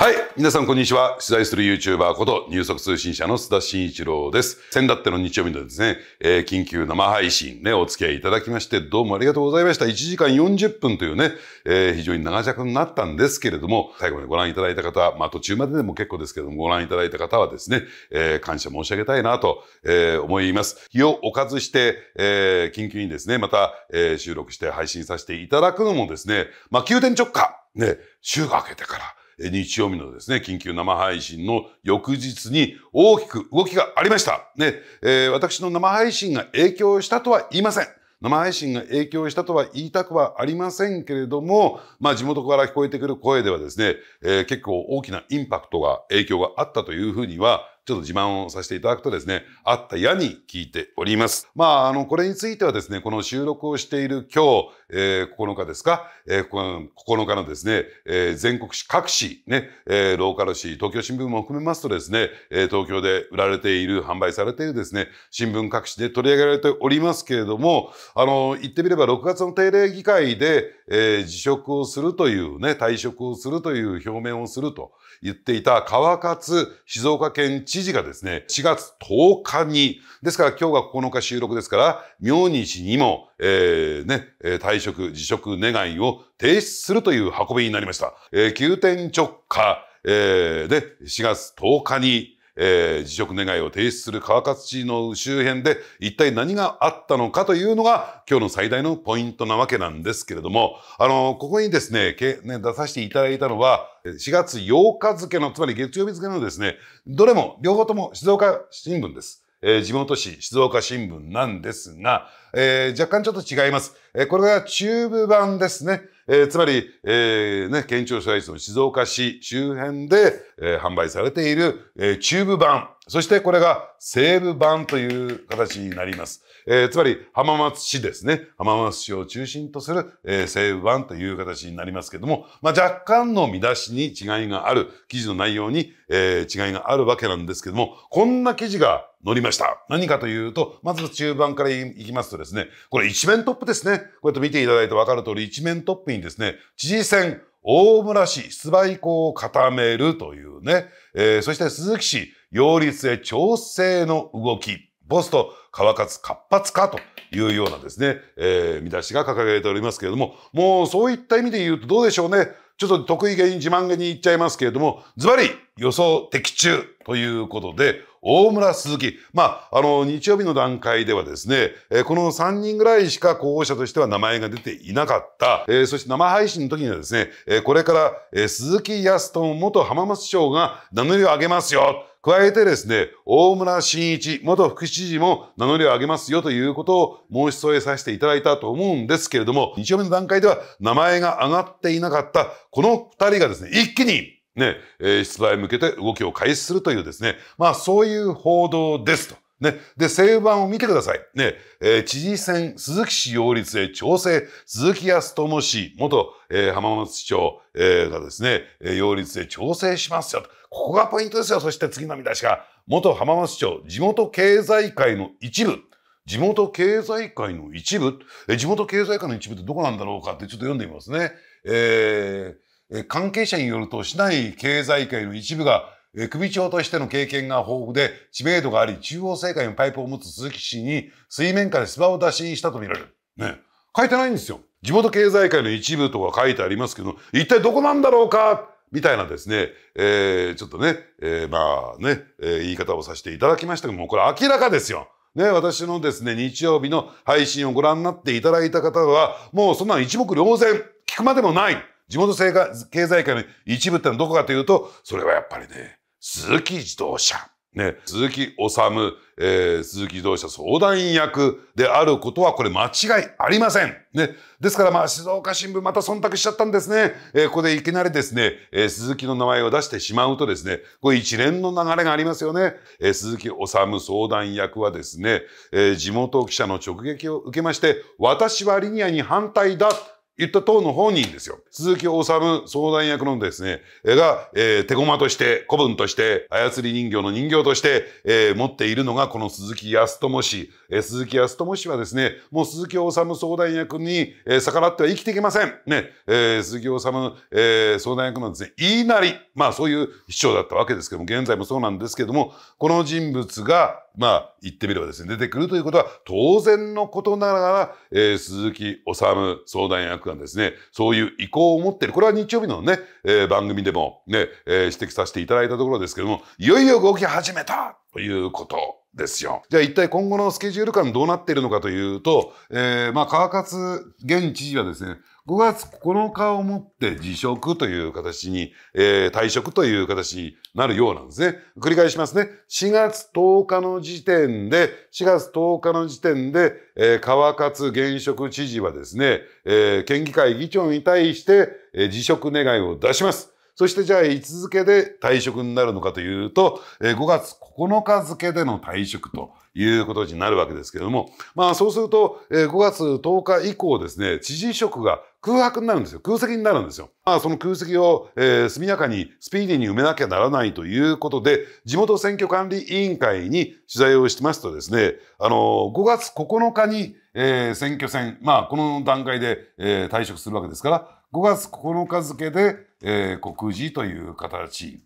はい。皆さん、こんにちは。取材する YouTuber こと、入足通信社の須田慎一郎です。先だっての日曜日のですね、えー、緊急生配信ね、お付き合いいただきまして、どうもありがとうございました。1時間40分というね、えー、非常に長尺になったんですけれども、最後までご覧いただいた方、まあ途中まででも結構ですけども、ご覧いただいた方はですね、えー、感謝申し上げたいなと、え思います。日をおかずして、え緊急にですね、また、え収録して配信させていただくのもですね、まあ急転直下、ね、週が明けてから、日曜日のですね、緊急生配信の翌日に大きく動きがありました。ね、えー、私の生配信が影響したとは言いません。生配信が影響したとは言いたくはありませんけれども、まあ地元から聞こえてくる声ではですね、えー、結構大きなインパクトが、影響があったというふうにはちょっと自慢をさせていただくとですね、あった矢に聞いております。まあ、あの、これについてはですね、この収録をしている今日、えー、9日ですか、えー、9日のですね、えー、全国紙各紙、ね、えー、ローカル市、東京新聞も含めますとですね、えー、東京で売られている、販売されているですね、新聞各紙で取り上げられておりますけれども、あの、言ってみれば6月の定例議会で、えー、辞職をするというね、退職をするという表明をすると。言っていた川勝静岡県知事がですね、4月10日に、ですから今日が9日収録ですから、明日にも、えー、ね、退職、辞職願いを提出するという運びになりました。えー、急転直下、えー、で、4月10日に、えー、辞職願を提出する川勝知事の周辺で一体何があったのかというのが今日の最大のポイントなわけなんですけれども、あのー、ここにですね、けね出させていただいたのは、4月8日付の、つまり月曜日付のですね、どれも、両方とも静岡新聞です。えー、地元紙、静岡新聞なんですが、えー、若干ちょっと違います。えー、これが中部版ですね。えー、つまり、えー、ね、県庁所在地の静岡市周辺で、えー、販売されている、えー、チューブ版、そしてこれが西部版という形になります。えー、つまり浜松市ですね。浜松市を中心とする、えー、西部版という形になりますけども、まあ、若干の見出しに違いがある、記事の内容に、えー、違いがあるわけなんですけども、こんな記事が載りました。何かというと、まず中盤からいきますとですね、これ一面トップですね。こうやって見ていただいてわかる通り、一面トップににですね、知事選、大村市出馬意向を固めるというね、えー、そして鈴木氏、擁立へ調整の動き、ポスト、川勝活発化というようなですね、えー、見出しが掲げておりますけれども、もうそういった意味で言うとどうでしょうね。ちょっと得意げに自慢げに言っちゃいますけれども、ズバリ予想的中ということで、大村鈴木。まあ、あの、日曜日の段階ではですね、えー、この3人ぐらいしか候補者としては名前が出ていなかった。えー、そして生配信の時にはですね、えー、これから、え鈴木康友元浜松省が名乗りを上げますよ。加えてですね、大村新一元副知事も名乗りを上げますよということを申し添えさせていただいたと思うんですけれども、日曜日の段階では名前が上がっていなかったこの二人がですね、一気にね、出馬へ向けて動きを開始するというですね、まあそういう報道ですと。ね。で、政版を見てください。ね。えー、知事選、鈴木氏擁立へ調整、鈴木康智氏、元、えー、浜松市長、えー、がですね、擁立へ調整しますよと。ここがポイントですよ。そして次の見出しが、元浜松町地元経済界の一部。地元経済界の一部え地元経済界の一部ってどこなんだろうかってちょっと読んでみますね。えー、関係者によると、市内経済界の一部が首長としての経験が豊富で知名度があり、中央政界のパイプを持つ鈴木氏に水面下でスを打診したとみられる。ね。書いてないんですよ。地元経済界の一部とか書いてありますけど、一体どこなんだろうかみたいなですね、えー、ちょっとね、えー、まあね、えー、言い方をさせていただきましたけども、これ明らかですよ。ね、私のですね、日曜日の配信をご覧になっていただいた方は、もうそんなん一目瞭然、聞くまでもない。地元経済界の一部ってのはどこかというと、それはやっぱりね、鈴木自動車。ね、鈴木治、えー、鈴木自動車相談役であることはこれ間違いありません。ね。ですからまあ静岡新聞また忖度しちゃったんですね。えー、ここでいきなりですね、えー、鈴木の名前を出してしまうとですね、これ一連の流れがありますよね。えー、鈴木治相談役はですね、えー、地元記者の直撃を受けまして、私はリニアに反対だ。言った党の本人ですよ。鈴木治相談役のですね、が、えー、手駒として、古文として、操り人形の人形として、えー、持っているのがこの鈴木康友氏。えー、鈴木康友氏はですね、もう鈴木治相談役に、えー、逆らっては生きていけません。ね、えー、鈴木治、えー、相談役のですね、言いなり。まあそういう市長だったわけですけども、現在もそうなんですけども、この人物が、まあ、言ってみればですね、出てくるということは、当然のことながら、えー、鈴木治相談役がですね、そういう意向を持っている。これは日曜日のね、えー、番組でもね、えー、指摘させていただいたところですけども、いよいよ動き始めたということですよ。じゃあ一体今後のスケジュール感どうなっているのかというと、えー、まあ川勝現知事はですね、5月9日をもって辞職という形に、えー、退職という形になるようなんですね。繰り返しますね。4月10日の時点で、4月10日の時点で、えー、川勝現職知事はですね、えー、県議会議長に対して、えー、辞職願いを出します。そしてじゃあいつ付けで退職になるのかというと、5月9日付での退職ということになるわけですけれども、まあそうすると、5月10日以降ですね、知事職が空白になるんですよ。空席になるんですよ。まあ、その空席を、えー、速やかにスピーディーに埋めなきゃならないということで、地元選挙管理委員会に取材をしてますとですね、あのー、5月9日に、えー、選挙戦、まあ、この段階で、えー、退職するわけですから、5月9日付で、えー、告示という形。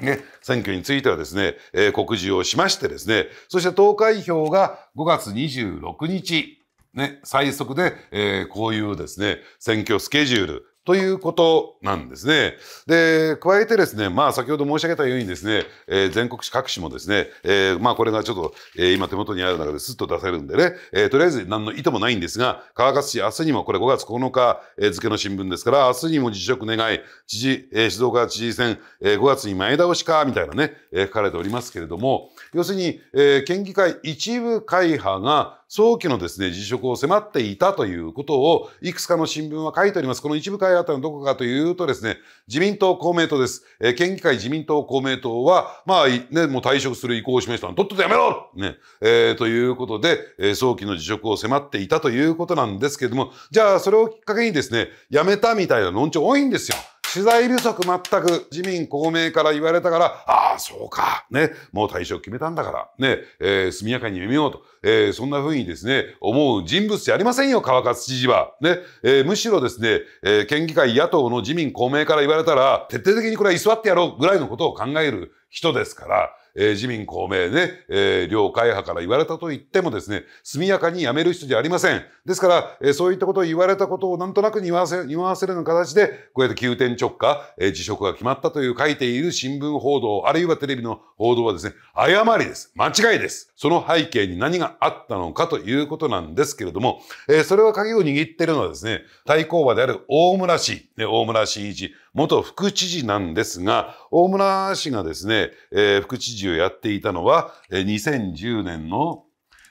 ね、選挙についてはですね、えー、告示をしましてですね、そして投開票が5月26日、ね、最速で、えー、こういうですね、選挙スケジュール、ということなんですね。で、加えてですね、まあ先ほど申し上げたようにですね、えー、全国紙各紙もですね、えー、まあこれがちょっと、えー、今手元にある中ですっと出せるんでね、えー、とりあえず何の意図もないんですが、川勝市明日にもこれ5月9日付の新聞ですから、明日にも辞職願い、知事、えー、静岡知事選、えー、5月に前倒しか、みたいなね、えー、書かれておりますけれども、要するに、えー、県議会一部会派が、早期のですね、辞職を迫っていたということを、いくつかの新聞は書いております。この一部会あたりのどこかというとですね、自民党、公明党です。えー、県議会自民党、公明党は、まあ、ね、もう退職する意向を示したの。とっととやめろね、えー、ということで、えー、早期の辞職を迫っていたということなんですけれども、じゃあ、それをきっかけにですね、やめたみたいな論調多いんですよ。取材不足全く自民公明から言われたから、ああ、そうか。ね。もう退職決めたんだから。ね。えー、速やかに読めようと。えー、そんな風にですね、思う人物じゃありませんよ、川勝知事は。ね。えー、むしろですね、え県議会野党の自民公明から言われたら、徹底的にこれは居座ってやろうぐらいのことを考える人ですから、えー、自民公明ね、えー、両会派から言われたと言ってもですね、速やかに辞める人じゃありません。ですから、えー、そういったことを言われたことをなんとなくにわせ、にわせるような形で、こうやって急転直下、えー、辞職が決まったという書いている新聞報道、あるいはテレビの報道はですね、誤りです。間違いです。その背景に何があったのかということなんですけれども、えー、それは鍵を握っているのはですね、対抗馬である大村氏、ね、大村氏一、元副知事なんですが、大村氏がですね、えー、副知事をやっていたのは、え2010年の、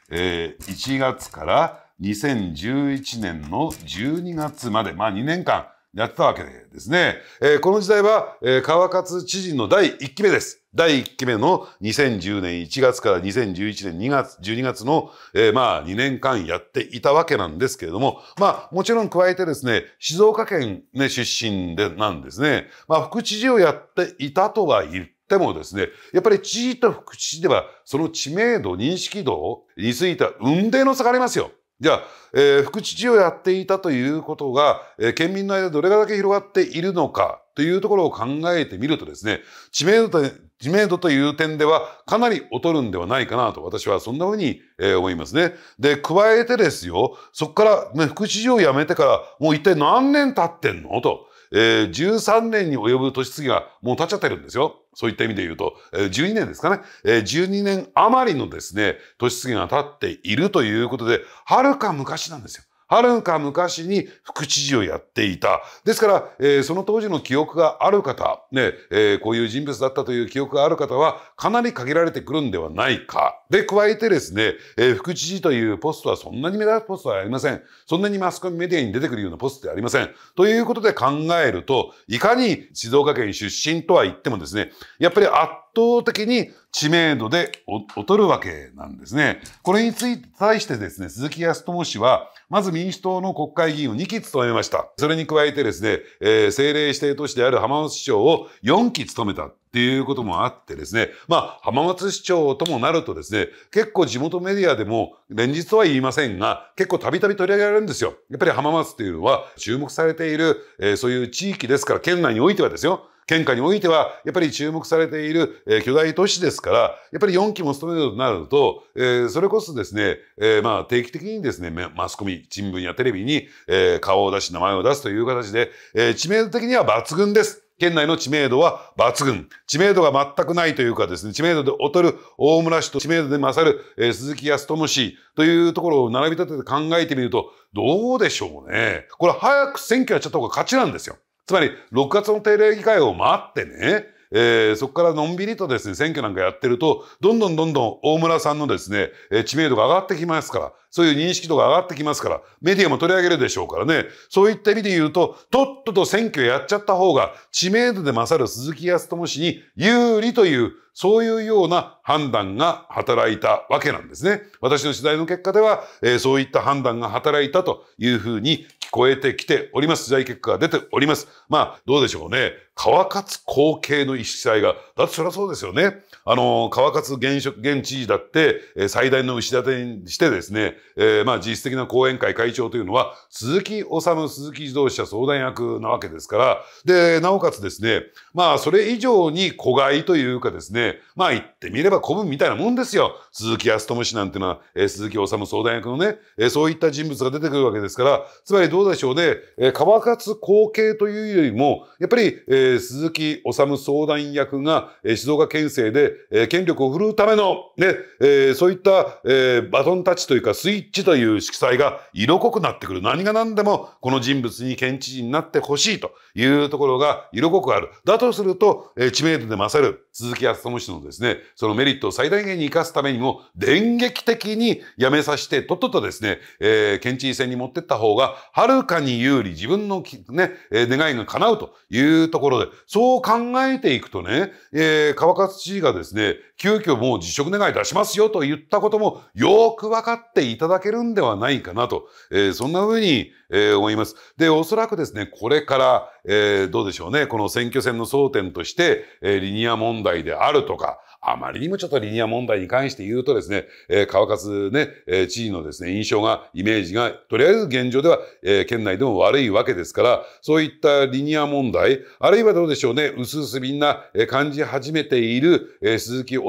えー、1月から2011年の12月まで、まあ2年間、やってたわけですね。えー、この時代は、えー、川勝知事の第1期目です。第1期目の2010年1月から2011年2月、12月の、えー、まあ2年間やっていたわけなんですけれども、まあもちろん加えてですね、静岡県ね、出身で、なんですね。まあ副知事をやっていたとは言って、もですね、やっぱり知事と副知事では、その知名度、認識度については、雲泥の差がありますよ。じゃあ、えー、副知事をやっていたということが、えー、県民の間でどれだけ広がっているのかというところを考えてみるとですね、知名度と知名度という点ではかなり劣るんではないかなと私はそんなふうに、え思いますね。で、加えてですよ、そこから、ね、副知事を辞めてからもう一体何年経ってんのと。えー、13年に及ぶ年次がもう経っちゃってるんですよ。そういった意味で言うと、えー、12年ですかね。えー、12年余りのですね、年次が経っているということで、はるか昔なんですよ。はるか昔に副知事をやっていた。ですから、えー、その当時の記憶がある方、ね、えー、こういう人物だったという記憶がある方は、かなり限られてくるんではないか。で、加えてですね、えー、副知事というポストはそんなに目立つポストはありません。そんなにマスコミメディアに出てくるようなポストでありません。ということで考えると、いかに静岡県出身とは言ってもですね、やっぱり圧倒的に知名度で劣るわけなんですね。これについて対してですね、鈴木康友氏は、まず民主党の国会議員を2期務めました。それに加えてですね、えー、政令指定都市である浜松市長を4期務めた。っていうこともあってですね。まあ、浜松市長ともなるとですね、結構地元メディアでも連日は言いませんが、結構たびたび取り上げられるんですよ。やっぱり浜松というのは注目されている、えー、そういう地域ですから、県内においてはですよ。県下においては、やっぱり注目されている、えー、巨大都市ですから、やっぱり4期も務めるとなると、えー、それこそですね、えー、まあ定期的にですね、マスコミ、新聞やテレビに、えー、顔を出し、名前を出すという形で、えー、知名度的には抜群です。県内の知名度は抜群。知名度が全くないというかですね、知名度で劣る大村氏と知名度で勝る、えー、鈴木康智氏というところを並び立てて考えてみると、どうでしょうね。これ早く選挙やっちゃった方が勝ちなんですよ。つまり、6月の定例議会を待ってね、えー、そこからのんびりとですね、選挙なんかやってると、どんどんどんどん大村さんのですね、えー、知名度が上がってきますから、そういう認識度が上がってきますから、メディアも取り上げるでしょうからね、そういった意味で言うと、とっとと選挙やっちゃった方が、知名度で勝る鈴木康智氏に有利という、そういうような判断が働いたわけなんですね。私の取材の結果では、えー、そういった判断が働いたというふうに聞こえてきております。取材結果が出ております。まあ、どうでしょうね。川勝後継の一切が、だってそりゃそうですよね。あの、川勝現職、現知事だって、え最大の牛立てにしてですね、えー、まあ、実質的な講演会会長というのは、鈴木治、鈴木自動車相談役なわけですから、で、なおかつですね、まあ、それ以上に子外いというかですね、まあ、言ってみれば子分みたいなもんですよ。鈴木康智氏なんてのは、えー、鈴木治相談役のね、えー、そういった人物が出てくるわけですから、つまりどどうでしょうね、えー、川勝後継というよりも、やっぱり、えー、鈴木治相談役が、えー、静岡県政で、えー、権力を振るうための、ね、えー、そういった、えー、バトンタッチというか、スイッチという色彩が色濃くなってくる。何が何でも、この人物に県知事になってほしいというところが色濃くある。だとすると、えー、知名度で勝る鈴木康智氏のですね、そのメリットを最大限に生かすためにも、電撃的に辞めさせて、とっととですね、えー、県知事選に持ってった方が、はるかに有利、自分のね、え願いが叶うというところで、そう考えていくとね、えー、川勝知事がですね、急遽もう辞職願い出しますよと言ったことも、よく分かっていただけるんではないかなと、えー、そんな風に、えー、思います。で、おそらくですね、これから、えどうでしょうね、この選挙戦の争点として、えリニア問題であるとか、あまりにもちょっとリニア問題に関して言うとですね、えー、川勝ね、えー、知事のですね、印象が、イメージが、とりあえず現状では、えー、県内でも悪いわけですから、そういったリニア問題、あるいはどうでしょうね、うすうすみんな、えー、感じ始めている、えー、鈴木治、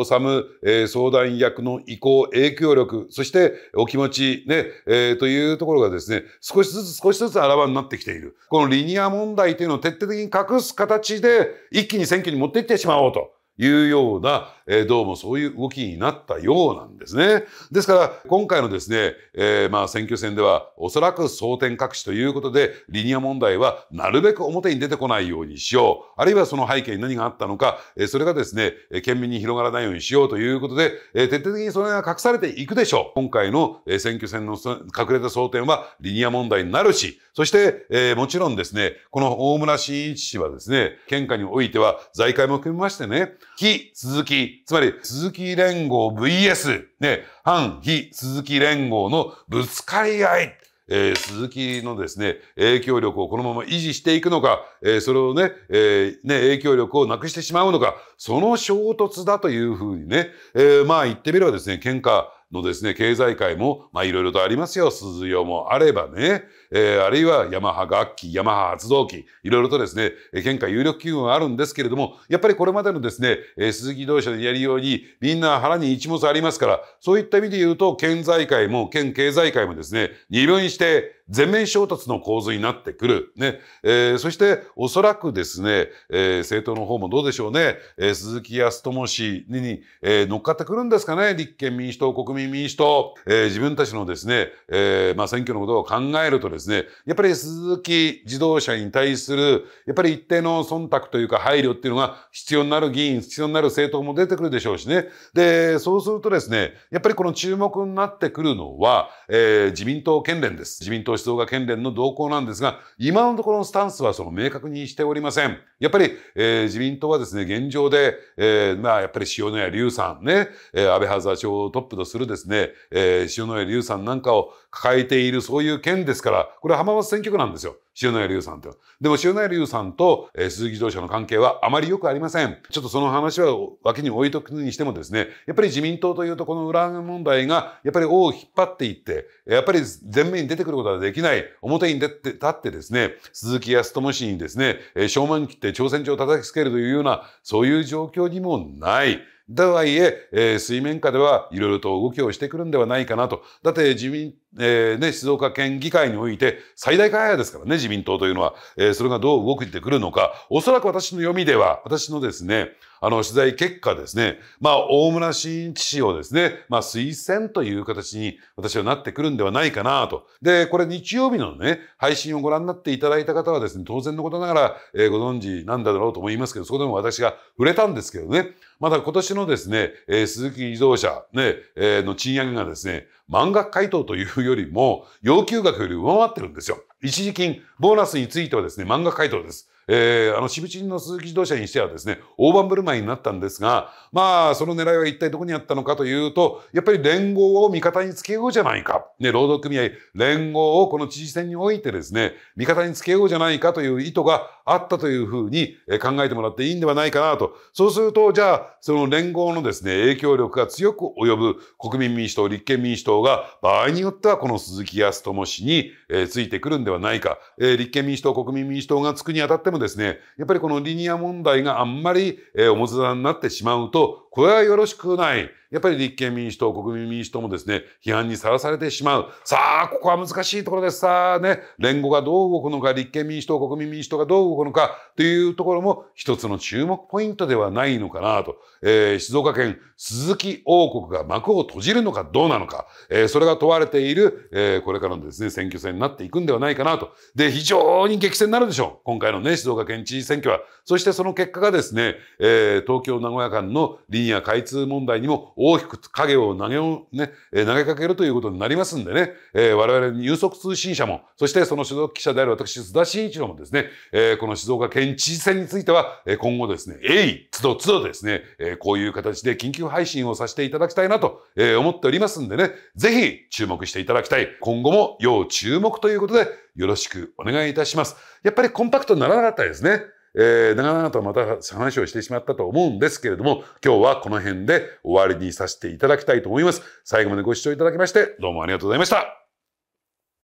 えー、相談役の意向、影響力、そしてお気持ち、ね、えー、というところがですね、少しずつ少しずつあらわになってきている。このリニア問題というのを徹底的に隠す形で、一気に選挙に持っていってしまおうというような、えどうもそういう動きになったようなんですね。ですから、今回のですね、えー、まあ選挙戦ではおそらく争点隠しということで、リニア問題はなるべく表に出てこないようにしよう。あるいはその背景に何があったのか、えそれがですね、県民に広がらないようにしようということで、え徹底的にそれが隠されていくでしょう。今回の選挙戦の隠れた争点はリニア問題になるし、そして、えもちろんですね、この大村新一氏はですね、県下においては財界も含めましてね、非鈴木、つまり鈴木連合 VS、ね、反非鈴木連合のぶつかり合い。えー、鈴木のですね、影響力をこのまま維持していくのか、えー、それをね、えー、ね、影響力をなくしてしまうのか、その衝突だというふうにね、えまあ言ってみればですね、喧嘩、のですね、経済界も、まあいろいろとありますよ。鈴代もあればね、えー、あるいはヤマハ楽器、ヤマハ発動機、いろいろとですね、県下有力企業があるんですけれども、やっぱりこれまでのですね、え鈴木同社でやるように、みんな腹に一物ありますから、そういった意味で言うと、県財界も県経済界もですね、二分して、全面衝突の構図になってくる。ね。えー、そして、おそらくですね、えー、政党の方もどうでしょうね。えー、鈴木康智氏に、えー、乗っかってくるんですかね。立憲民主党、国民民主党。えー、自分たちのですね、えー、まあ、選挙のことを考えるとですね、やっぱり鈴木自動車に対する、やっぱり一定の忖度というか配慮っていうのが必要になる議員、必要になる政党も出てくるでしょうしね。で、そうするとですね、やっぱりこの注目になってくるのは、えー、自民党県連です。自民党首相が県連の動向なんですが、今のところのスタンスはその明確にしておりません。やっぱり、えー、自民党はですね、現状で、えー、まあ、やっぱり塩野谷隆さんね、えー、安倍派座長をトップとするですね、えー、塩野谷隆さんなんかを、抱えているそういう件ですから、これは浜松選挙区なんですよ。塩内龍さんと。でも塩内龍さんと、えー、鈴木自動車の関係はあまり良くありません。ちょっとその話は脇に置いとくにしてもですね、やっぱり自民党というとこの裏問題が、やっぱり王を引っ張っていって、やっぱり前面に出てくることはできない、表に出て立ってですね、鈴木康智氏にですね、えー、正面切って挑戦状を叩きつけるというような、そういう状況にもない。だはいええー、水面下ではいろいろと動きをしてくるんではないかなと。だって自民、えー、ね、静岡県議会において最大会派ですからね、自民党というのは。えー、それがどう動いてくるのか。おそらく私の読みでは、私のですね、あの、取材結果ですね、まあ、大村新一氏をですね、まあ、推薦という形に私はなってくるんではないかなと。で、これ日曜日のね、配信をご覧になっていただいた方はですね、当然のことながら、えー、ご存知なんだろうと思いますけど、そこでも私が触れたんですけどね、また今年のですね、えー、鈴木自動車、ね、えー、の賃上げがですね、満額回答というよりも、要求額より上回ってるんですよ。一時金、ボーナスについてはですね、満額回答です。えー、あの、渋地の鈴木自動車にしてはですね、大盤振る舞いになったんですが、まあ、その狙いは一体どこにあったのかというと、やっぱり連合を味方につけようじゃないか。ね、労働組合、連合をこの知事選においてですね、味方につけようじゃないかという意図があったというふうに考えてもらっていいんではないかなと。そうすると、じゃあ、その連合のですね、影響力が強く及ぶ国民民主党、立憲民主党が、場合によってはこの鈴木康友氏に、えー、ついてくるんではないか。えー、立憲民主党、国民民主党がつくにあたってもですね、やっぱりこのリニア問題があんまり、え表沙汰になってしまうと、これはよろしくない。やっぱり立憲民主党、国民民主党もですね、批判にさらされてしまう。さあ、ここは難しいところです。さあね、連合がどう動くのか、立憲民主党、国民民主党がどう動くのかというところも一つの注目ポイントではないのかなと。えー、静岡県鈴木王国が幕を閉じるのかどうなのか、えー、それが問われている、えー、これからのですね、選挙戦になっていくんではないかなと。で、非常に激戦になるでしょう。今回のね、静岡県知事選挙は。そしてその結果がですね、え東京名古屋間の立林や開通問題にも大きく影を投げを、ね、投げかけるということになりますんでね、えー、我々有速通信社も、そしてその所属記者である私、須田慎一郎もですね、えー、この静岡県知事選については、今後ですね、鋭意、つどつどですね、えー、こういう形で緊急配信をさせていただきたいなと、えー、思っておりますんでね、ぜひ注目していただきたい。今後も要注目ということで、よろしくお願いいたします。やっぱりコンパクトにならなかったですね。えー、長々とまた話をしてしまったと思うんですけれども、今日はこの辺で終わりにさせていただきたいと思います。最後までご視聴いただきまして、どうもありがとうございました。